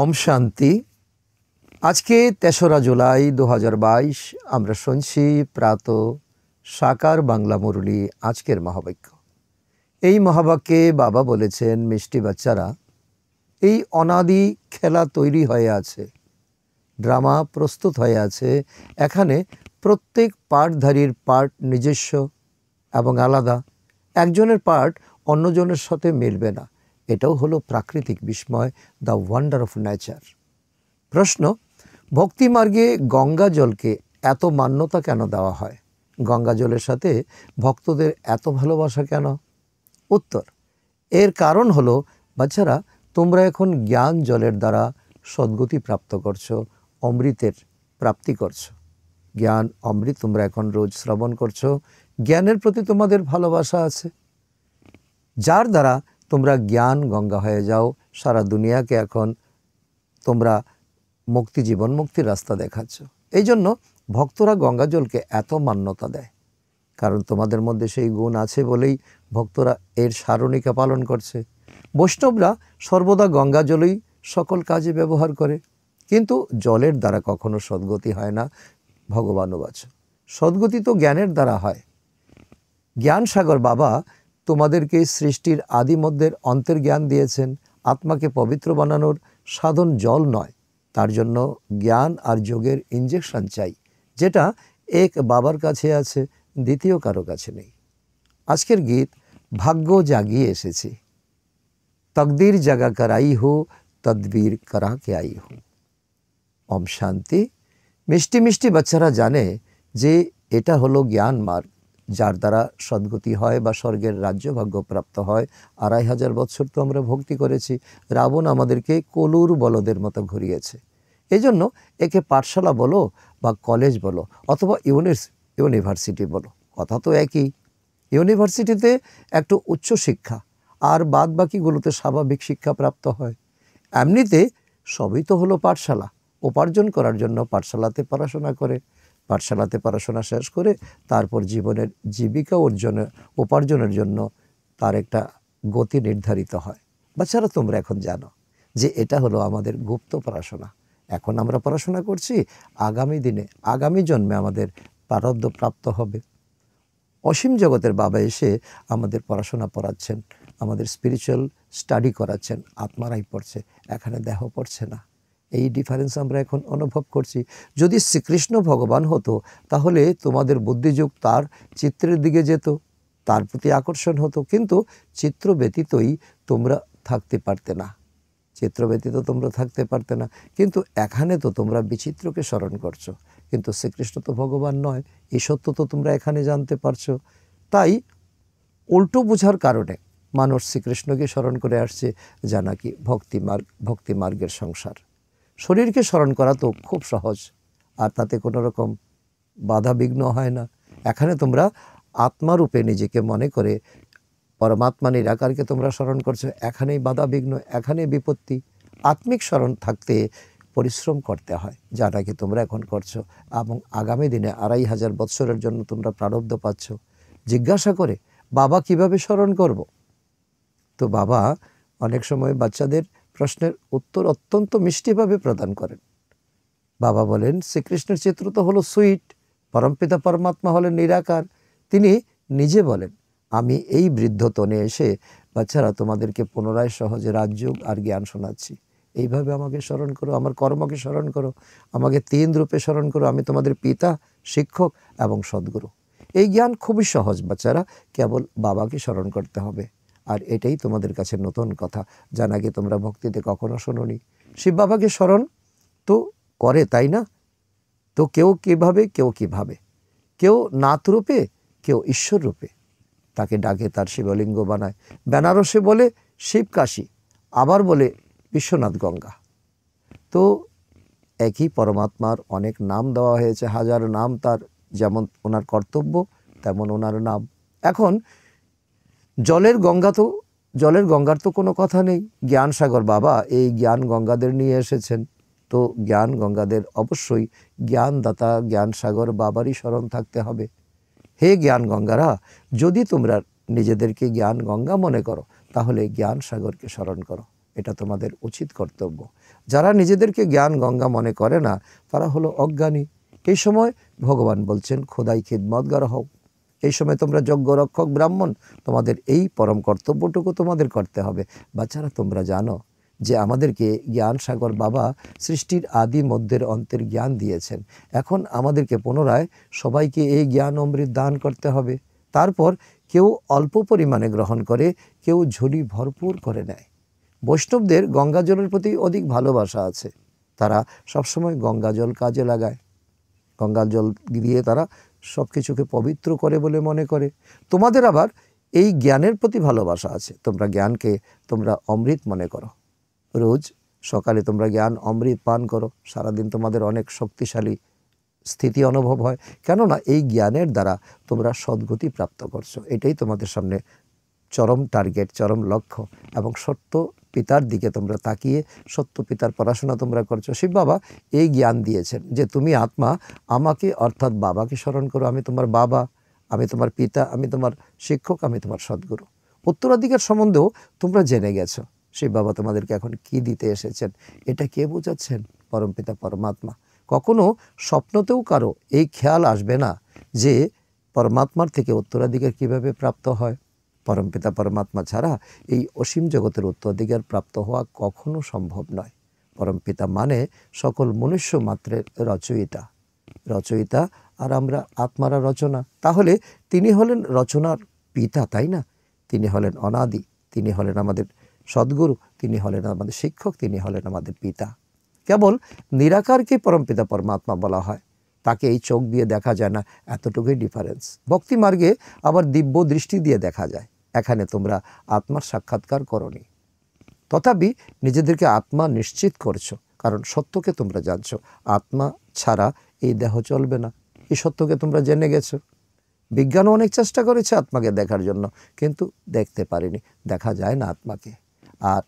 ওম শান্তি আজকে তেসরা জুলাই দু আমরা শুনছি প্রাত সাকার বাংলা মুরলী আজকের মহাবাক্য এই মহাবাক্যে বাবা বলেছেন মিষ্টি বাচ্চারা এই অনাদি খেলা তৈরি হয়ে আছে ড্রামা প্রস্তুত হয়ে আছে এখানে প্রত্যেক পাঠধারীর পাঠ নিজস্ব এবং আলাদা একজনের পার্ট অন্যজনের সাথে মিলবে না এটাও হলো প্রাকৃতিক বিস্ময় দ্য ওয়ান্ডার অফ নেচার প্রশ্ন ভক্তিমার্গে গঙ্গা জলকে এত মান্যতা কেন দেওয়া হয় গঙ্গা জলের সাথে ভক্তদের এত ভালোবাসা কেন উত্তর এর কারণ হলো বাচ্চারা তোমরা এখন জ্ঞান জলের দ্বারা সদ্গতি প্রাপ্ত করছো অমৃতের প্রাপ্তি করছো জ্ঞান অমৃত তোমরা এখন রোজ শ্রবণ করছো জ্ঞানের প্রতি তোমাদের ভালোবাসা আছে যার দ্বারা তোমরা জ্ঞান গঙ্গা হয়ে যাও সারা দুনিয়াকে এখন তোমরা মুক্তি জীবন মুক্তির রাস্তা দেখাচ্ছ এই জন্য ভক্তরা গঙ্গা জলকে এত মান্যতা দেয় কারণ তোমাদের মধ্যে সেই গুণ আছে বলেই ভক্তরা এর সারণিকা পালন করছে বৈষ্ণবরা সর্বদা গঙ্গা জলই সকল কাজে ব্যবহার করে কিন্তু জলের দ্বারা কখনো সদ্গতি হয় না ভগবানও বাচ সদ্গতি তো জ্ঞানের দ্বারা হয় জ্ঞানসাগর বাবা তোমাদেরকে সৃষ্টির আদিমধ্যের জ্ঞান দিয়েছেন আত্মাকে পবিত্র বানানোর সাধন জল নয় তার জন্য জ্ঞান আর যোগের ইঞ্জেকশন চাই যেটা এক বাবার কাছে আছে দ্বিতীয় কারো কাছে নেই আজকের গীত ভাগ্য জাগিয়ে এসেছি তকদির জাগা করাই হো তদবির করা কে আই হো ওম শান্তি মিষ্টি মিষ্টি বাচ্চারা জানে যে এটা হলো জ্ঞান মার্গ যার দ্বারা সদ্গতি হয় বা স্বর্গের রাজ্য প্রাপ্ত হয় আড়াই হাজার বছর তো আমরা ভক্তি করেছি রাবণ আমাদেরকে কলুর বলদের মতো ঘুরিয়েছে এই জন্য একে পাঠশালা বলো বা কলেজ বলো অথবা ইউনিভার্স ইউনিভার্সিটি বলো কথা তো একই ইউনিভার্সিটিতে একটু উচ্চ শিক্ষা আর বাদ বাকিগুলোতে স্বাভাবিক শিক্ষা প্রাপ্ত হয় এমনিতে সবই তো হলো পাঠশালা উপার্জন করার জন্য পাঠশালাতে পড়াশোনা করে পাঠশালাতে পড়াশোনা শেষ করে তারপর জীবনের জীবিকা অর্জনে উপার্জনের জন্য তার একটা গতি নির্ধারিত হয় বাচ্চারা তোমরা এখন জানো যে এটা হলো আমাদের গুপ্ত পড়াশোনা এখন আমরা পড়াশোনা করছি আগামী দিনে আগামী জন্মে আমাদের প্রারব্ধ প্রাপ্ত হবে অসীম জগতের বাবা এসে আমাদের পড়াশোনা পড়াচ্ছেন আমাদের স্পিরিচুয়াল স্টাডি করাচ্ছেন আত্মারাই পড়ছে এখানে দেহ পড়ছে না এই ডিফারেন্স আমরা এখন অনুভব করছি যদি শ্রীকৃষ্ণ ভগবান হতো তাহলে তোমাদের বুদ্ধিযোগ তার চিত্রের দিকে যেত তার প্রতি আকর্ষণ হতো কিন্তু চিত্র ব্যতীতই তোমরা থাকতে পারতে না চিত্র ব্যতীত তোমরা থাকতে পারতে না কিন্তু এখানে তো তোমরা বিচিত্রকে স্মরণ করছো কিন্তু শ্রীকৃষ্ণ তো ভগবান নয় এই সত্য তো তোমরা এখানে জানতে পারছো তাই উল্টো বোঝার কারণে মানুষ শ্রীকৃষ্ণকে স্মরণ করে আসছে যা নাকি ভক্তিমার্গ ভক্তিমার্গের সংসার শরীরকে স্মরণ করা তো খুব সহজ আর তাতে কোনো রকম বাধা বিঘ্ন হয় না এখানে তোমরা আত্মারূপে নিজেকে মনে করে পরমাত্মা নিরাকারকে তোমরা স্মরণ করছো এখানেই বাধা বিঘ্ন এখানেই বিপত্তি আত্মিক স্মরণ থাকতে পরিশ্রম করতে হয় যা নাকি তোমরা এখন করছো এবং আগামী দিনে আড়াই হাজার বৎসরের জন্য তোমরা প্রারব্ধ পাচ্ছ জিজ্ঞাসা করে বাবা কিভাবে স্মরণ করব তো বাবা অনেক সময় বাচ্চাদের প্রশ্নের উত্তর অত্যন্ত মিষ্টিভাবে প্রদান করেন বাবা বলেন শ্রীকৃষ্ণের চিত্র তো হলো সুইট পরমপিতা পরমাত্মা হলেন নিরাকার তিনি নিজে বলেন আমি এই বৃদ্ধতনে এসে বাচ্চারা তোমাদেরকে পুনরায় সহজে রাজযোগ আর জ্ঞান শোনাচ্ছি এইভাবে আমাকে স্মরণ করো আমার কর্মকে স্মরণ করো আমাকে তিন রূপে স্মরণ করো আমি তোমাদের পিতা শিক্ষক এবং সদ্গুরু এই জ্ঞান খুবই সহজ বাচ্চারা কেবল বাবাকে স্মরণ করতে হবে আর এটাই তোমাদের কাছে নতুন কথা যা নাকি তোমরা ভক্তিতে কখনো শোনোনি শিব বাবাকে স্মরণ তো করে তাই না তো কেউ কীভাবে কেউ কীভাবে কেউ নাথ রূপে কেউ ঈশ্বর রূপে তাকে ডাকে তার শিবলিঙ্গ বানায় বেনারসে বলে শিবকাশী আবার বলে বিশ্বনাথ গঙ্গা তো একই পরমাত্মার অনেক নাম দেওয়া হয়েছে হাজার নাম তার যেমন ওনার কর্তব্য তেমন ওনার নাম এখন জলের গঙ্গা তো জলের গঙ্গার তো কোনো কথা নেই জ্ঞান সাগর বাবা এই জ্ঞান গঙ্গাদের নিয়ে এসেছেন তো জ্ঞান গঙ্গাদের অবশ্যই জ্ঞানদাতা জ্ঞান সাগর বাবারই স্মরণ থাকতে হবে হে জ্ঞান গঙ্গারা যদি তোমরা নিজেদেরকে জ্ঞান গঙ্গা মনে করো তাহলে জ্ঞান সাগরকে স্মরণ করো এটা তোমাদের উচিত কর্তব্য যারা নিজেদেরকে জ্ঞান গঙ্গা মনে করে না তারা হলো অজ্ঞানী এই সময় ভগবান বলছেন খোদাই খেদমতগার হও এই সময় তোমরা যজ্ঞ রক্ষক ব্রাহ্মণ তোমাদের এই পরম কর্তব্যটুকু তোমাদের করতে হবে বাচ্চারা তোমরা জানো যে আমাদেরকে জ্ঞান সাগর বাবা সৃষ্টির আদি মধ্যের অন্তের জ্ঞান দিয়েছেন এখন আমাদেরকে পুনরায় সবাইকে এই জ্ঞান অমৃত দান করতে হবে তারপর কেউ অল্প পরিমাণে গ্রহণ করে কেউ ঝুলি ভরপুর করে নেয় বৈষ্ণবদের গঙ্গা জলের প্রতি অধিক ভালোবাসা আছে তারা সবসময় গঙ্গা জল কাজে লাগায় গঙ্গা জল দিয়ে তারা সব কিছুকে পবিত্র করে বলে মনে করে তোমাদের আবার এই জ্ঞানের প্রতি ভালোবাসা আছে তোমরা জ্ঞানকে তোমরা অমৃত মনে করো রোজ সকালে তোমরা জ্ঞান অমৃত পান করো সারাদিন তোমাদের অনেক শক্তিশালী স্থিতি অনুভব হয় কেননা এই জ্ঞানের দ্বারা তোমরা সদ্গতি প্রাপ্ত করছো এটাই তোমাদের সামনে চরম টার্গেট চরম লক্ষ্য এবং সত্য পিতার দিকে তোমরা তাকিয়ে সত্য পিতার পড়াশোনা তোমরা করছো শিব বাবা এই জ্ঞান দিয়েছেন যে তুমি আত্মা আমাকে অর্থাৎ বাবাকে স্মরণ করো আমি তোমার বাবা আমি তোমার পিতা আমি তোমার শিক্ষক আমি তোমার সদ্গুরু উত্তরাধিকার সম্বন্ধেও তোমরা জেনে গেছো শিব বাবা তোমাদেরকে এখন কি দিতে এসেছেন এটা কে বোঝাচ্ছেন পরম পিতা পরমাত্মা কখনো স্বপ্নতেও কারো এই খেয়াল আসবে না যে পরমাত্মার থেকে উত্তরাধিকার কিভাবে প্রাপ্ত হয় পরমপিতা পরমাত্মা ছাড়া এই অসীম জগতের উত্তরাধিকার প্রাপ্ত হওয়া কখনো সম্ভব নয় পরমপিতা মানে সকল মনুষ্য মাত্রের রচয়িতা রচয়িতা আর আমরা আত্মারা রচনা তাহলে তিনি হলেন রচনার পিতা তাই না তিনি হলেন অনাদি তিনি হলেন আমাদের সদ্গুরু তিনি হলেন আমাদের শিক্ষক তিনি হলেন আমাদের পিতা কেবল নিরাকারকে পরমপিতা পরমাত্মা বলা হয় তাকে এই চোখ দিয়ে দেখা যায় না এতটুকুই ডিফারেন্স ভক্তি মার্গে আবার দিব্য দৃষ্টি দিয়ে দেখা যায় এখানে তোমরা আত্মার সাক্ষাৎকার করনি তথাপি নিজেদেরকে আত্মা নিশ্চিত করছো কারণ সত্যকে তোমরা জানছো আত্মা ছাড়া এই দেহ চলবে না এই সত্যকে তোমরা জেনে গেছো বিজ্ঞানও অনেক চেষ্টা করেছে আত্মাকে দেখার জন্য কিন্তু দেখতে পারিনি দেখা যায় না আত্মাকে আর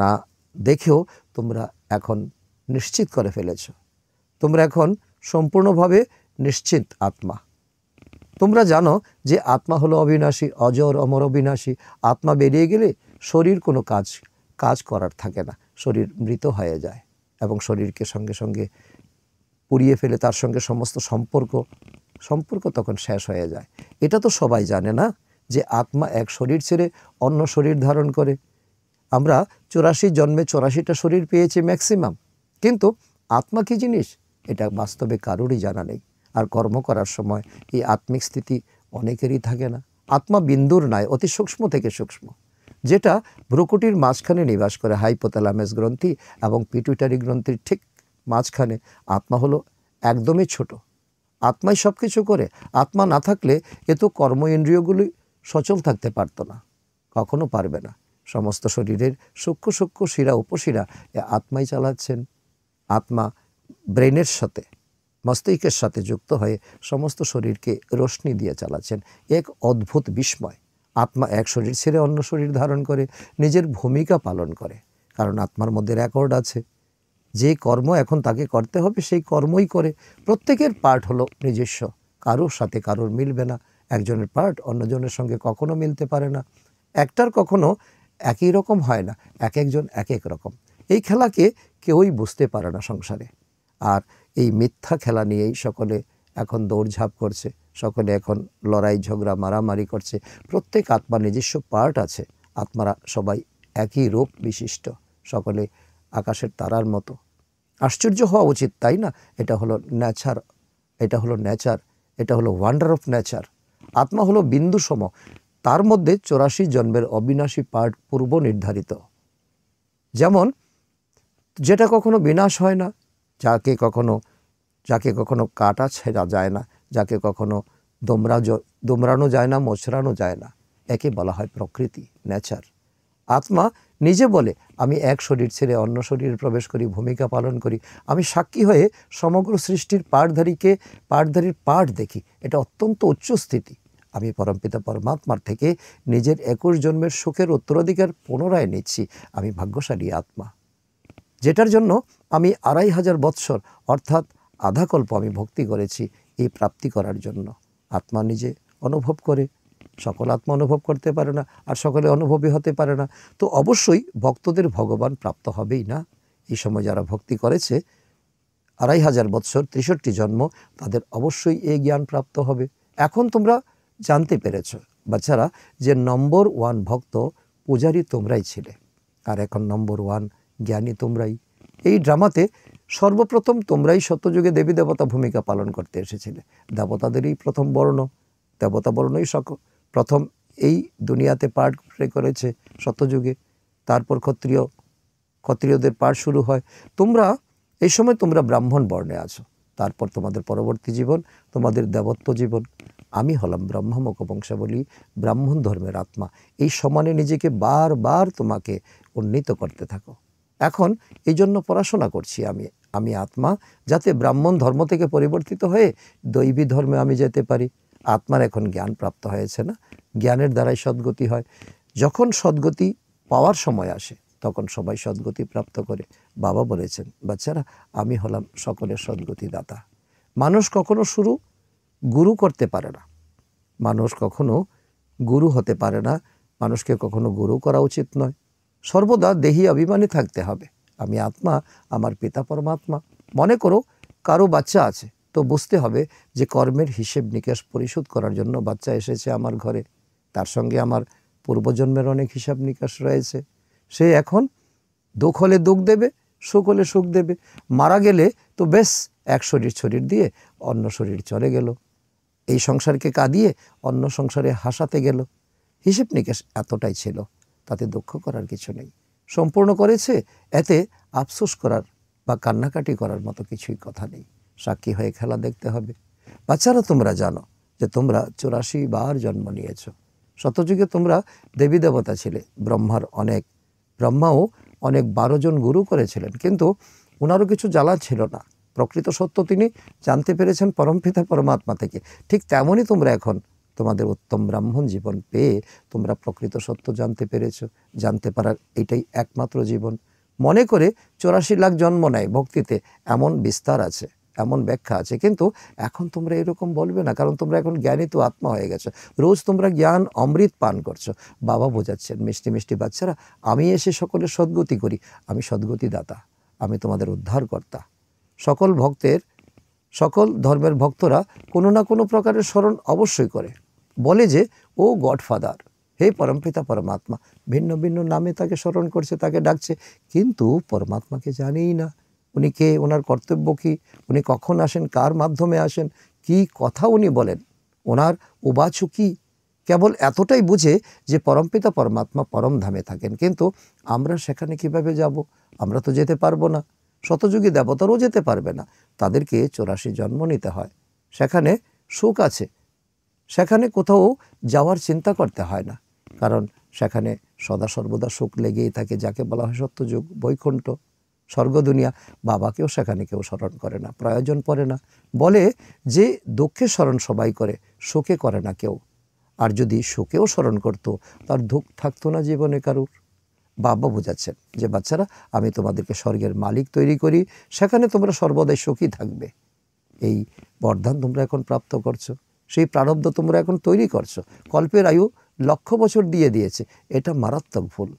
না দেখেও তোমরা এখন নিশ্চিত করে ফেলেছ তোমরা এখন সম্পূর্ণভাবে নিশ্চিত আত্মা তোমরা জানো যে আত্মা হলো অবিনাশী অজর অমর অবিনাশী আত্মা বেরিয়ে গেলে শরীর কোনো কাজ কাজ করার থাকে না শরীর মৃত হয়ে যায় এবং শরীরকে সঙ্গে সঙ্গে পুড়িয়ে ফেলে তার সঙ্গে সমস্ত সম্পর্ক সম্পর্ক তখন শেষ হয়ে যায় এটা তো সবাই জানে না যে আত্মা এক শরীর ছেড়ে অন্য শরীর ধারণ করে আমরা চুরাশি জন্মে চুরাশিটা শরীর পেয়েছি ম্যাক্সিমাম কিন্তু আত্মা কী জিনিস এটা বাস্তবে কারোরই জানা নেই আর কর্ম করার সময় এই আত্মিক স্থিতি অনেকেরই থাকে না আত্মা বিন্দুর নয় অতি সূক্ষ্ম থেকে সূক্ষ্ম যেটা ভ্রুকুটির মাঝখানে নিবাস করে হাইপোথ্যালামাস গ্রন্থি এবং পিটুইটারি গ্রন্থির ঠিক মাঝখানে আত্মা হলো একদমই ছোট আত্মাই সব কিছু করে আত্মা না থাকলে এ তো কর্ম ইন্দ্রিয়গুলি সচল থাকতে পারতো না কখনো পারবে না সমস্ত শরীরের সূক্ষ্ম সূক্ষ্ম শিরা উপশিরা আত্মাই চালাচ্ছেন আত্মা ব্রেনের সাথে মস্তিষ্কের সাথে যুক্ত হয়ে সমস্ত শরীরকে রশ্মি দিয়ে চালাচ্ছেন এক অদ্ভুত বিস্ময় আত্মা এক শরীর ছেড়ে অন্য শরীর ধারণ করে নিজের ভূমিকা পালন করে কারণ আত্মার মধ্যে রেকর্ড আছে যে কর্ম এখন তাকে করতে হবে সেই কর্মই করে প্রত্যেকের পার্ট হলো নিজস্ব কারোর সাথে কারোর মিলবে না একজনের পার্ট অন্যজনের সঙ্গে কখনো মিলতে পারে না একটার কখনো একই রকম হয় না এক একজন এক এক রকম এই খেলাকে কেউই বুঝতে পারে না সংসারে আর এই মিথ্যা খেলা নিয়েই সকলে এখন দৌড়ঝাঁপ করছে সকলে এখন লড়াই ঝগড়া মারামারি করছে প্রত্যেক আত্মার নিজস্ব পার্ট আছে আত্মারা সবাই একই রূপ বিশিষ্ট সকলে আকাশের তারার মতো আশ্চর্য হওয়া উচিত তাই না এটা হলো ন্যাচার এটা হলো ন্যাচার এটা হলো ওয়ান্ডার অফ নেচার আত্মা হলো বিন্দু সম তার মধ্যে চৌরাশি জন্মের অবিনাশী পার্ট পূর্ব নির্ধারিত যেমন যেটা কখনো বিনাশ হয় না যাকে কখনো যাকে কখনো কাটা ছেঁড়া যায় না যাকে কখনো দোমরা দোমরানো যায় না মোছরানো যায় না একে বলা হয় প্রকৃতি নেচার আত্মা নিজে বলে আমি এক শরীর ছেড়ে অন্য শরীরে প্রবেশ করি ভূমিকা পালন করি আমি সাক্ষী হয়ে সমগ্র সৃষ্টির পাঠধারীকে পাঠধারীর পাঠ দেখি এটা অত্যন্ত উচ্চ স্থিতি আমি পরমপিতা পরমাত্মার থেকে নিজের একুশ জন্মের সুখের উত্তরাধিকার পুনরায় নিচ্ছি আমি ভাগ্যশালী আত্মা যেটার জন্য আমি আড়াই হাজার বৎসর অর্থাৎ আধাকল্প আমি ভক্তি করেছি এই প্রাপ্তি করার জন্য আত্মা নিজে অনুভব করে সকল আত্মা অনুভব করতে পারে না আর সকলে অনুভবী হতে পারে না তো অবশ্যই ভক্তদের ভগবান প্রাপ্ত হবেই না এই সময় যারা ভক্তি করেছে আড়াই হাজার বৎসর ত্রিষট্টি জন্ম তাদের অবশ্যই এই জ্ঞান প্রাপ্ত হবে এখন তোমরা জানতে পেরেছ বাচ্চারা যে নম্বর ওয়ান ভক্ত পূজারী তোমরাই ছিলে আর এখন নম্বর ওয়ান জ্ঞানী তোমরাই এই ড্রামাতে সর্বপ্রথম তোমরাই সত্যযুগে দেবী দেবতা ভূমিকা পালন করতে এসেছিলে দেবতাদেরই প্রথম বর্ণ দেবতা বর্ণই সক প্রথম এই দুনিয়াতে পাঠ করেছে সত্যযুগে তারপর ক্ষত্রিয় ক্ষত্রিয়দের পাঠ শুরু হয় তোমরা এই সময় তোমরা ব্রাহ্মণ বর্ণে আছো তারপর তোমাদের পরবর্তী জীবন তোমাদের দেবত্ব জীবন আমি হলাম ব্রাহ্মমক বংশাবলী ব্রাহ্মণ ধর্মের আত্মা এই সমানে নিজেকে বারবার তোমাকে উন্নীত করতে থাকো এখন এই জন্য পড়াশোনা করছি আমি আমি আত্মা যাতে ব্রাহ্মণ ধর্ম থেকে পরিবর্তিত হয়ে দৈবী ধর্মে আমি যেতে পারি আত্মার এখন জ্ঞান প্রাপ্ত হয়েছে না জ্ঞানের দ্বারাই সদ্গতি হয় যখন সদ্গতি পাওয়ার সময় আসে তখন সবাই সদ্গতি প্রাপ্ত করে বাবা বলেছেন বাচ্চারা আমি হলাম সকলের সদ্গতি দাতা মানুষ কখনো শুরু গুরু করতে পারে না মানুষ কখনো গুরু হতে পারে না মানুষকে কখনো গুরু করা উচিত নয় সর্বদা দেহি অভিমানে থাকতে হবে আমি আত্মা আমার পিতা পরমাত্মা মনে করো কারো বাচ্চা আছে তো বুঝতে হবে যে কর্মের হিসেব নিকাশ পরিশোধ করার জন্য বাচ্চা এসেছে আমার ঘরে তার সঙ্গে আমার পূর্বজন্মের অনেক হিসাব নিকাশ রয়েছে সে এখন দুঃখ হলে দুঃখ দেবে সুখ হলে সুখ দেবে মারা গেলে তো বেশ এক শরীর শরীর দিয়ে অন্য শরীর চলে গেল এই সংসারকে কাঁদিয়ে অন্য সংসারে হাসাতে গেল হিসেব নিকেশ এতটাই ছিল তাতে দক্ষ করার কিছু নেই সম্পূর্ণ করেছে এতে আফসোস করার বা কান্নাকাটি করার মতো কিছুই কথা নেই সাক্ষী হয়ে খেলা দেখতে হবে বাচ্চারা তোমরা জানো যে তোমরা চুরাশি বার জন্ম নিয়েছ শতযুগে তোমরা দেবী দেবতা ছিলে ব্রহ্মার অনেক ব্রহ্মাও অনেক বারো জন গুরু করেছিলেন কিন্তু ওনারও কিছু জ্বালা ছিল না প্রকৃত সত্য তিনি জানতে পেরেছেন পরমপিতা পরমাত্মা থেকে ঠিক তেমনই তোমরা এখন তোমাদের উত্তম ব্রাহ্মণ জীবন পেয়ে তোমরা প্রকৃত সত্য জানতে পেরেছ জানতে পারার এটাই একমাত্র জীবন মনে করে চৌরাশি লাখ জন্ম নেয় ভক্তিতে এমন বিস্তার আছে এমন ব্যাখ্যা আছে কিন্তু এখন তোমরা এরকম বলবে না কারণ তোমরা এখন জ্ঞানী তো আত্মা হয়ে গেছো রোজ তোমরা জ্ঞান অমৃত পান করছো বাবা বোঝাচ্ছেন মিষ্টি মিষ্টি বাচ্চারা আমি এসে সকলের সদ্গতি করি আমি সদ্গতি দাতা আমি তোমাদের উদ্ধারকর্তা সকল ভক্তের সকল ধর্মের ভক্তরা কোনো না কোনো প্রকারের স্মরণ অবশ্যই করে বলে যে ও গডফাদার হে পরমপিতা পরমাত্মা ভিন্ন ভিন্ন নামে তাকে স্মরণ করছে তাকে ডাকছে কিন্তু পরমাত্মাকে জানেই না উনি কে ওনার কর্তব্য কী উনি কখন আসেন কার মাধ্যমে আসেন কি কথা উনি বলেন ওনার ওবাছু কী কেবল এতটাই বুঝে যে পরমপিতা পরমাত্মা পরম ধামে থাকেন কিন্তু আমরা সেখানে কিভাবে যাব আমরা তো যেতে পারবো না শতযুগী দেবতারও যেতে পারবে না তাদেরকে চৌরাশি জন্ম নিতে হয় সেখানে সুখ আছে সেখানে কোথাও যাওয়ার চিন্তা করতে হয় না কারণ সেখানে সদা সর্বদা সুখ লেগেই থাকে যাকে বলা হয় সত্যযুগ বৈকুণ্ঠ স্বর্গদুনিয়া বাবাকেও সেখানে কেউ স্মরণ করে না প্রয়োজন পড়ে না বলে যে দুঃখে স্মরণ সবাই করে শোকে করে না কেউ আর যদি শোকেও স্মরণ করত তার দুঃখ থাকতো না জীবনে কারুর বাবা বোঝাচ্ছেন যে বাচ্চারা আমি তোমাদেরকে স্বর্গের মালিক তৈরি করি সেখানে তোমরা সর্বদাই সুখী থাকবে এই বরদান তোমরা এখন প্রাপ্ত করছো সেই প্রারব্ধ তোমরা এখন তৈরি করছো কল্পের আয়ু লক্ষ বছর দিয়ে দিয়েছে এটা মারাত্মক ভুল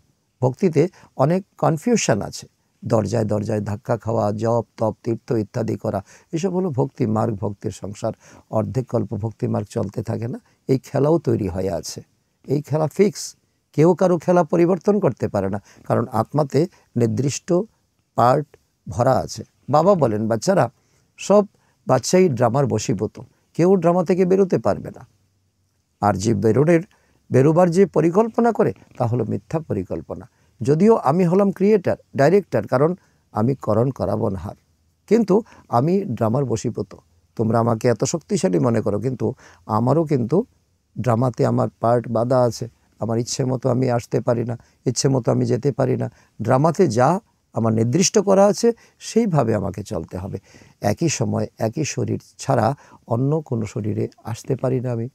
ভক্তিতে অনেক কনফিউশন আছে দরজায় দরজায় ধাক্কা খাওয়া জপ তপ তীর্থ ইত্যাদি করা এসব হলো ভক্তি মার্গ ভক্তির সংসার অর্ধেক কল্প ভক্তি মার্গ চলতে থাকে না এই খেলাও তৈরি হয়ে আছে এই খেলা ফিক্স কেউ কারো খেলা পরিবর্তন করতে পারে না কারণ আত্মাতে নির্দিষ্ট পার্ট ভরা আছে বাবা বলেন বাচ্চারা সব বাচ্চাই ড্রামার বসীভূত কেউ ড্রামা থেকে বেরোতে পারবে না আর যে বেরোনের বেরোবার যে পরিকল্পনা করে তা হলো মিথ্যা পরিকল্পনা যদিও আমি হলাম ক্রিয়েটার ডাইরেক্টর কারণ আমি করণ না হার কিন্তু আমি ড্রামার বসিপত তোমরা আমাকে এত শক্তিশালী মনে করো কিন্তু আমারও কিন্তু ড্রামাতে আমার পার্ট বাধা আছে আমার ইচ্ছে মতো আমি আসতে পারি না ইচ্ছে মতো আমি যেতে পারি না ড্রামাতে যা আমার নির্দিষ্ট করা আছে সেইভাবে আমাকে চলতে হবে একই সময় একই শরীর ছাড়া অন্য কোনো শরীরে আসতে পারি না আমি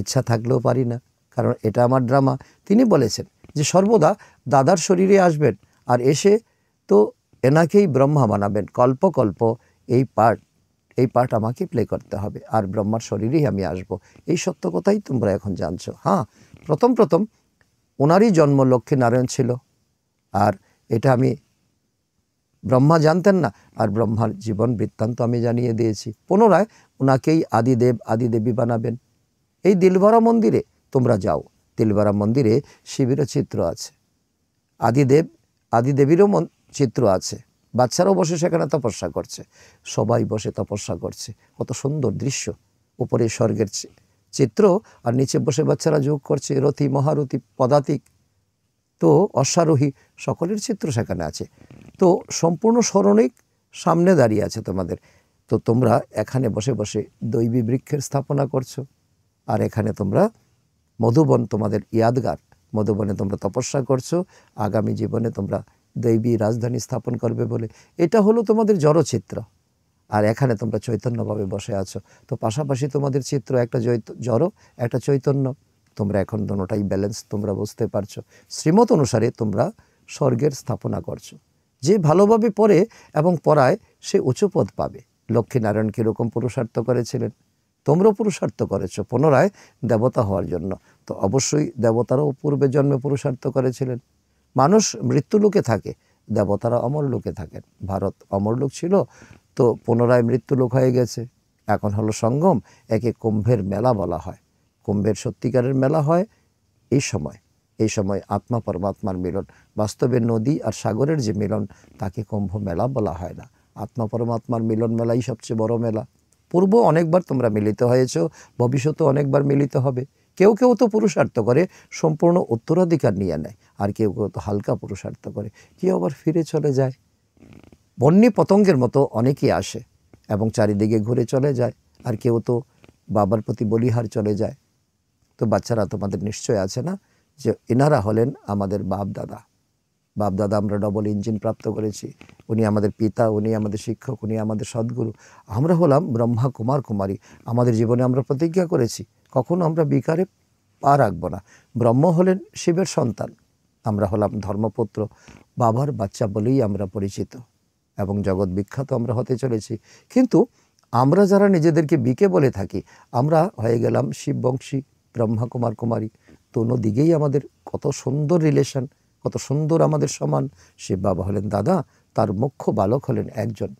ইচ্ছা থাকলেও পারি না কারণ এটা আমার ড্রামা তিনি বলেছেন যে সর্বদা দাদার শরীরে আসবেন আর এসে তো এনাকেই ব্রহ্মা কল্প কল্পকল্প এই পার্ট এই পার্ট আমাকে প্লে করতে হবে আর ব্রহ্মার শরীরেই আমি আসব এই সত্য কথাই তোমরা এখন জানছো হ্যাঁ প্রথম প্রথম ওনারই জন্ম লক্ষ্মী নারায়ণ ছিল আর এটা আমি ব্রহ্মা জানতেন না আর ব্রহ্মার জীবন বৃত্তান্ত আমি জানিয়ে দিয়েছি পুনরায় ওনাকেই আদিদেব আদিদেবী বানাবেন এই দিলবরা মন্দিরে তোমরা যাও দিলভরা মন্দিরে শিবিরও চিত্র আছে আদিদেব আদিদেবীরও চিত্র আছে বাচ্চারাও বসে সেখানে তপস্যা করছে সবাই বসে তপস্যা করছে কত সুন্দর দৃশ্য উপরে স্বর্গের চিত্র আর নিচে বসে বাচ্চারা যোগ করছে রথি মহারথি পদাতিক তো অশ্বারোহী সকলের চিত্র সেখানে আছে তো সম্পূর্ণ স্মরণিক সামনে দাঁড়িয়ে আছে তোমাদের তো তোমরা এখানে বসে বসে দৈবী বৃক্ষের স্থাপনা করছো আর এখানে তোমরা মধুবন তোমাদের ইয়াদগার মধুবনে তোমরা তপস্যা করছো আগামী জীবনে তোমরা দৈবী রাজধানী স্থাপন করবে বলে এটা হলো তোমাদের জড়চিত্র আর এখানে তোমরা চৈতন্যভাবে বসে আছো তো পাশাপাশি তোমাদের চিত্র একটা জড় একটা চৈতন্য তোমরা এখন দনোটাই ব্যালেন্স তোমরা বুঝতে পারছো শ্রীমত অনুসারে তোমরা স্বর্গের স্থাপনা করছো যে ভালোভাবে পড়ে এবং পড়ায় সে উঁচু পদ পাবে লক্ষ্মীনারায়ণ কীরকম পুরুষার্থ করেছিলেন তোমরাও পুরুষার্থ করেছ পুনরায় দেবতা হওয়ার জন্য তো অবশ্যই দেবতারাও পূর্বে জন্মে পুরুষার্থ করেছিলেন মানুষ মৃত্যুলোকে থাকে দেবতারা অমর লোকে থাকেন ভারত অমরলোক ছিল তো পুনরায় মৃত্যুলোক হয়ে গেছে এখন হলো সঙ্গম একে কুম্ভের মেলা বলা হয় কুম্ভের সত্যিকারের মেলা হয় এই সময় এই সময় আত্মা পরমাত্মার মিলন বাস্তবে নদী আর সাগরের যে মিলন তাকে কুম্ভ মেলা বলা হয় না আত্মা পরমাত্মার মিলন মেলাই সবচেয়ে বড় মেলা পূর্ব অনেকবার তোমরা মিলিত হয়েছ ভবিষ্যতে অনেকবার মিলিত হবে কেউ কেউ তো পুরুষার্থ করে সম্পূর্ণ উত্তরাধিকার নিয়ে নেয় আর কেউ কেউ তো হালকা পুরুষার্থ করে কেউ আবার ফিরে চলে যায় বন্যী পতঙ্গের মতো অনেকে আসে এবং চারিদিকে ঘুরে চলে যায় আর কেউ তো বাবার প্রতি বলিহার চলে যায় তো বাচ্চারা তোমাদের নিশ্চয় আছে না যে এনারা হলেন আমাদের বাপ দাদা বাপ দাদা আমরা ডবল ইঞ্জিন প্রাপ্ত করেছি উনি আমাদের পিতা উনি আমাদের শিক্ষক উনি আমাদের সদ্গুরু আমরা হলাম ব্রহ্মা কুমার কুমারী আমাদের জীবনে আমরা প্রতিজ্ঞা করেছি কখনো আমরা বিকারে পা রাখবো না ব্রহ্ম হলেন শিবের সন্তান আমরা হলাম ধর্মপুত্র বাবার বাচ্চা বলেই আমরা পরিচিত এবং জগৎ বিখ্যাত আমরা হতে চলেছি কিন্তু আমরা যারা নিজেদেরকে বিকে বলে থাকি আমরা হয়ে গেলাম শিববংশী ব্রহ্মা কুমার কুমারী দোনো দিকেই আমাদের কত সুন্দর রিলেশন কত সুন্দর আমাদের সমান সে বাবা হলেন দাদা তার মুখ্য বালক হলেন একজন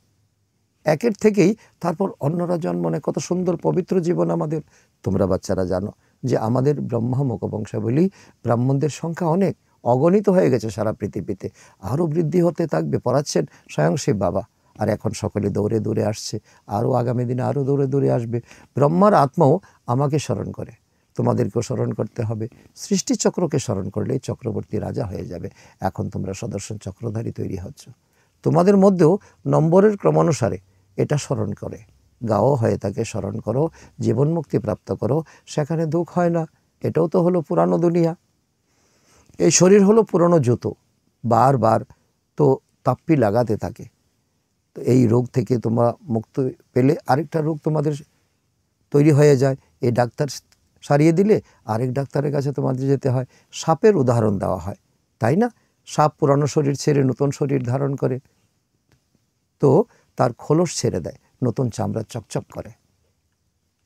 একের থেকেই তারপর অন্যরা জন্ম নেয় কত সুন্দর পবিত্র জীবন আমাদের তোমরা বাচ্চারা জানো যে আমাদের ব্রহ্মা মুখবংশাবলী ব্রাহ্মণদের সংখ্যা অনেক অগণিত হয়ে গেছে সারা পৃথিবীতে আরও বৃদ্ধি হতে থাকবে পড়াচ্ছেন স্বয়ং শিব বাবা আর এখন সকলে দৌড়ে দৌড়ে আসছে আরও আগামী দিনে আরও দৌড়ে দৌড়ে আসবে ব্রহ্মার আত্মাও আমাকে স্মরণ করে তোমাদেরকেও স্মরণ করতে হবে সৃষ্টিচক্রকে স্মরণ করলেই চক্রবর্তী রাজা হয়ে যাবে এখন তোমরা সদর্শন চক্রধারী তৈরি হচ্ছ তোমাদের মধ্যেও নম্বরের ক্রমানুসারে এটা স্মরণ করে গাও হয়ে তাকে স্মরণ করো জীবন মুক্তি প্রাপ্ত করো সেখানে দুঃখ হয় না এটাও তো হলো পুরানো দুনিয়া এই শরীর হলো পুরনো জুতো বারবার তো তাপ্পি লাগাতে থাকে তো এই রোগ থেকে তোমরা মুক্ত পেলে আরেকটা রোগ তোমাদের তৈরি হয়ে যায় এই ডাক্তার সারিয়ে দিলে আরেক ডাক্তারের কাছে তোমাদের যেতে হয় সাপের উদাহরণ দেওয়া হয় তাই না সাপ পুরানো শরীর ছেড়ে নতুন শরীর ধারণ করে তো তার খোলস ছেড়ে দেয় নতুন চামড়া চকচক করে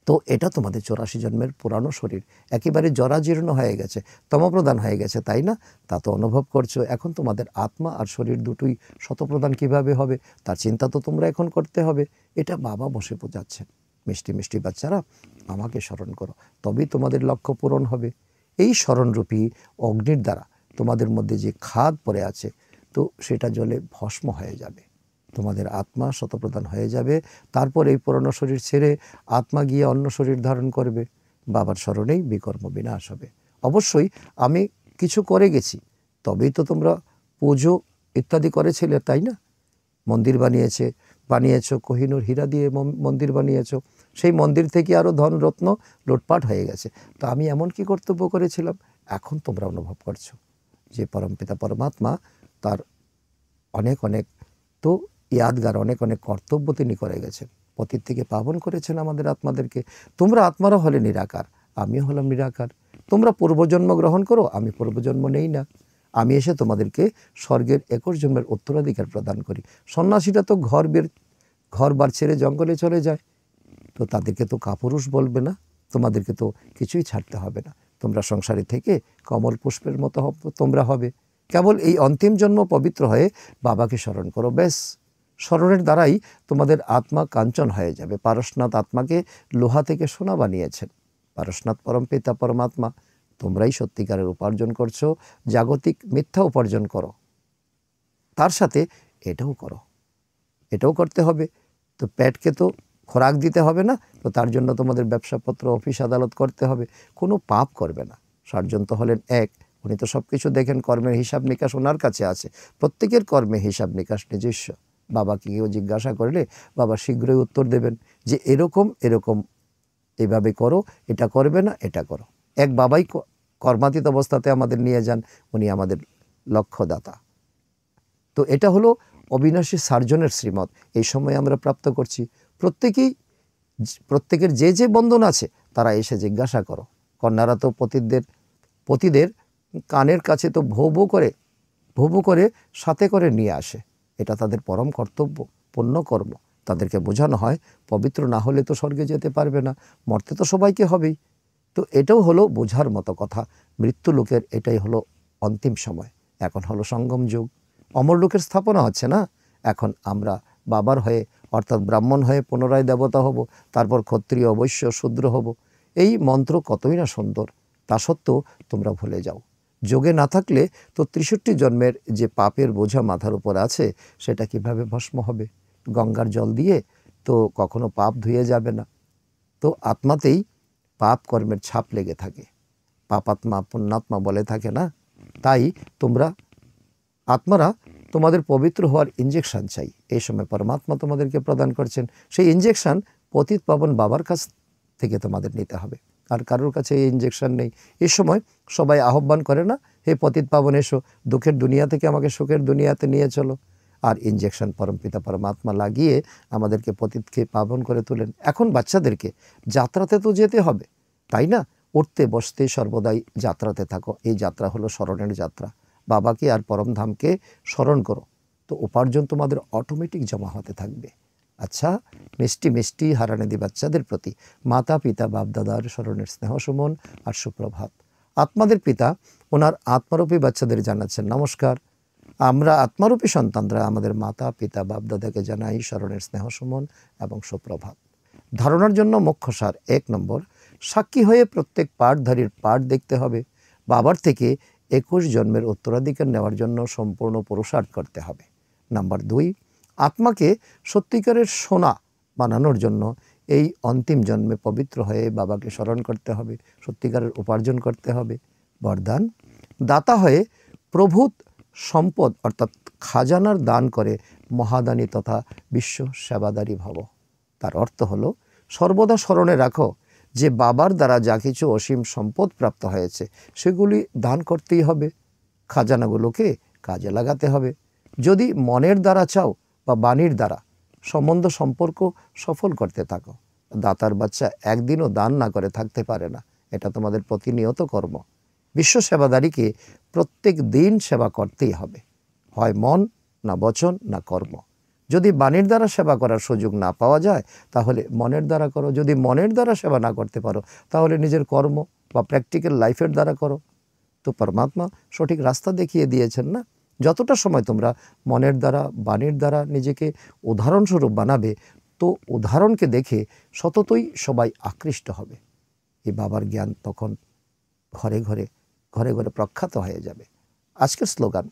তো এটা তোমাদের চৌরাশি জন্মের পুরানো শরীর একেবারে জরাজীর্ণ হয়ে গেছে তমপ্রদান হয়ে গেছে তাই না তা তো অনুভব করছো এখন তোমাদের আত্মা আর শরীর দুটোই শতপ্রদান কিভাবে হবে তার চিন্তা তো তোমরা এখন করতে হবে এটা বাবা বসে বোঝাচ্ছেন মিষ্টি মিষ্টি বাচ্চারা আমাকে স্মরণ করো তবেই তোমাদের লক্ষ্য পূরণ হবে এই স্মরণরূপী অগ্নির দ্বারা তোমাদের মধ্যে যে খাদ পড়ে আছে তো সেটা জলে ভস্ম হয়ে যাবে তোমাদের আত্মা শতপ্রদান হয়ে যাবে তারপর এই পুরনো শরীর ছেড়ে আত্মা গিয়ে অন্য শরীর ধারণ করবে বাবার স্মরণেই বিকর্ম বিনাশ হবে অবশ্যই আমি কিছু করে গেছি তবেই তো তোমরা পুজো ইত্যাদি করেছিলে তাই না মন্দির বানিয়েছে বানিয়েছ কোহিনুর হীরা দিয়ে মন্দির বানিয়েছ সেই মন্দির থেকে আরও ধনরত্ন লোটপাট হয়ে গেছে তো আমি এমন কি কর্তব্য করেছিলাম এখন তোমরা অনুভব করছো যে পরমপিতা পরমাত্মা তার অনেক অনেক তো ইয়াদগার অনেক অনেক কর্তব্য তিনি করে গেছেন পতির থেকে পাবন করেছেন আমাদের আত্মাদেরকে তোমরা আত্মারা হলে নিরাকার আমিও হলাম নিরাকার তোমরা পূর্বজন্ম গ্রহণ করো আমি পূর্বজন্ম নেই না আমি এসে তোমাদেরকে স্বর্গের একুশ জন্মের উত্তরাধিকার প্রদান করি সন্ন্যাসীরা তো ঘর বের ঘর বার ছেড়ে জঙ্গলে চলে যায় তো তাদেরকে তো কাপুরুষ বলবে না তোমাদেরকে তো কিছুই ছাড়তে হবে না তোমরা সংসারে থেকে কমল পুষ্পের মতো তোমরা হবে কেবল এই অন্তিম জন্ম পবিত্র হয়ে বাবাকে স্মরণ করো ব্যাস স্মরণের দ্বারাই তোমাদের আত্মা কাঞ্চন হয়ে যাবে পারশনাথ আত্মাকে লোহা থেকে সোনা বানিয়েছেন পারশনাথ পরম পিতা পরমাত্মা তোমরাই সত্যিকারের উপার্জন করছো জাগতিক মিথ্যা উপার্জন করো তার সাথে এটাও করো এটাও করতে হবে তো প্যাটকে তো খোরাক দিতে হবে না তো তার জন্য তোমাদের ব্যবসাপত্র অফিস আদালত করতে হবে কোনো পাপ করবে না সার্জন তো হলেন এক উনি তো সব কিছু দেখেন কর্মের হিসাব নিকাশ ওনার কাছে আছে প্রত্যেকের কর্মে হিসাব নিকাশ নিজস্ব বাবাকে কেউ জিজ্ঞাসা করলে বাবা শীঘ্রই উত্তর দেবেন যে এরকম এরকম এভাবে করো এটা করবে না এটা করো এক বাবাই কর্মাতীত অবস্থাতে আমাদের নিয়ে যান উনি আমাদের লক্ষ্যদাতা তো এটা হলো অবিনাশী সার্জনের শ্রীমত এই সময় আমরা প্রাপ্ত করছি প্রত্যেকেই প্রত্যেকের যে যে বন্ধন আছে তারা এসে জিজ্ঞাসা করো কন্যারা তো পতিদের পতিদের কানের কাছে তো ভৌ করে ভৌ করে সাথে করে নিয়ে আসে এটা তাদের পরম কর্তব্য কর্ম তাদেরকে বোঝানো হয় পবিত্র না হলে তো স্বর্গে যেতে পারবে না মরতে তো সবাইকে হবেই তো এটাও হলো বোঝার মতো কথা মৃত্যু লোকের এটাই হলো অন্তিম সময় এখন হলো সঙ্গম যুগ অমর লোকের স্থাপনা হচ্ছে না এখন আমরা বাবার হয়ে অর্থাৎ ব্রাহ্মণ হয়ে পুনরায় দেবতা হব তারপর ক্ষত্রিয় অবশ্য শূদ্র হব এই মন্ত্র কতই না সুন্দর তা সত্ত্বেও তোমরা ভুলে যাও যোগে না থাকলে তো ত্রিষট্টি জন্মের যে পাপের বোঝা মাথার উপর আছে সেটা কিভাবে ভস্ম হবে গঙ্গার জল দিয়ে তো কখনো পাপ ধুয়ে যাবে না তো আত্মাতেই পাপ কর্মের ছাপ লেগে থাকে পাপাত্মা পুণ্যাত্মা বলে থাকে না তাই তোমরা আত্মারা তোমাদের পবিত্র হওয়ার ইঞ্জেকশান চাই এই সময় পরমাত্মা তোমাদেরকে প্রদান করছেন সেই ইঞ্জেকশান পতিত পাবন বাবার কাছ থেকে তোমাদের নিতে হবে আর কারোর কাছে এই ইঞ্জেকশান নেই এ সময় সবাই আহ্বান করে না হে পতিত পাবন এসো দুঃখের দুনিয়া থেকে আমাকে সুখের দুনিয়াতে নিয়ে চলো আর ইঞ্জেকশন পরমপিতা পরমাত্মা লাগিয়ে আমাদেরকে পতীতকে পাবন করে তোলেন এখন বাচ্চাদেরকে যাত্রাতে তো যেতে হবে তাই না উঠতে বসতে সর্বদাই যাত্রাতে থাকো এই যাত্রা হলো স্মরণের যাত্রা বাবাকে আর পরমধামকে স্মরণ করো তো উপার্জন তোমাদের অটোমেটিক জমা হতে থাকবে আচ্ছা মিষ্টি মিষ্টি হারানেদি বাচ্চাদের প্রতি মাতা পিতা বাপদাদার স্মরণের স্নেহ সুমন আর সুপ্রভাত আত্মাদের পিতা ওনার আত্মারূপী বাচ্চাদের জানাচ্ছেন নমস্কার আমরা আত্মারূপী সন্তানরা আমাদের মাতা পিতা বাপদাদাকে জানাই স্মরণের স্নেহ সুমন এবং সুপ্রভাত ধারণার জন্য মুখ্য সার এক নম্বর সাক্ষী হয়ে প্রত্যেক পাঠধারীর পাঠ দেখতে হবে বাবার থেকে একুশ জন্মের উত্তরাধিকার নেওয়ার জন্য সম্পূর্ণ পুরুষার্থ করতে হবে নাম্বার দুই আত্মাকে সত্যিকারের সোনা বানানোর জন্য এই অন্তিম জন্মে পবিত্র হয়ে বাবাকে স্মরণ করতে হবে সত্যিকারের উপার্জন করতে হবে বরদান দাতা হয়ে প্রভূত সম্পদ অর্থাৎ খাজানার দান করে মহাদানী তথা বিশ্ব সেবাদারী ভব তার অর্থ হল সর্বদা স্মরণে রাখো যে বাবার দ্বারা যা কিছু অসীম সম্পদ প্রাপ্ত হয়েছে সেগুলি দান করতেই হবে খাজানাগুলোকে কাজে লাগাতে হবে যদি মনের দ্বারা চাও বা বাণীর দ্বারা সম্বন্ধ সম্পর্ক সফল করতে থাকো দাতার বাচ্চা একদিনও দান না করে থাকতে পারে না এটা তোমাদের প্রতিনিয়ত কর্ম বিশ্ব সেবাদারিকে প্রত্যেক দিন সেবা করতেই হবে হয় মন না বচন না কর্ম যদি বাণীর দ্বারা সেবা করার সুযোগ না পাওয়া যায় তাহলে মনের দ্বারা করো যদি মনের দ্বারা সেবা না করতে পারো তাহলে নিজের কর্ম বা প্র্যাকটিক্যাল লাইফের দ্বারা করো তো পরমাত্মা সঠিক রাস্তা দেখিয়ে দিয়েছেন না যতটা সময় তোমরা মনের দ্বারা বাণীর দ্বারা নিজেকে উদাহরণস্বরূপ বানাবে তো উদাহরণকে দেখে সততই সবাই আকৃষ্ট হবে এই বাবার জ্ঞান তখন ঘরে ঘরে ঘরে ঘরে প্রখ্যাত হয়ে যাবে আজকের স্লোগান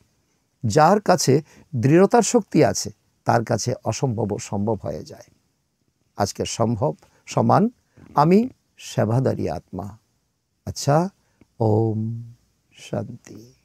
যার কাছে দৃঢ়তার শক্তি আছে তার কাছে অসম্ভব সম্ভব হয়ে যায় আজকের সম্ভব সমান আমি সেবাদারী আত্মা আচ্ছা ওম শান্তি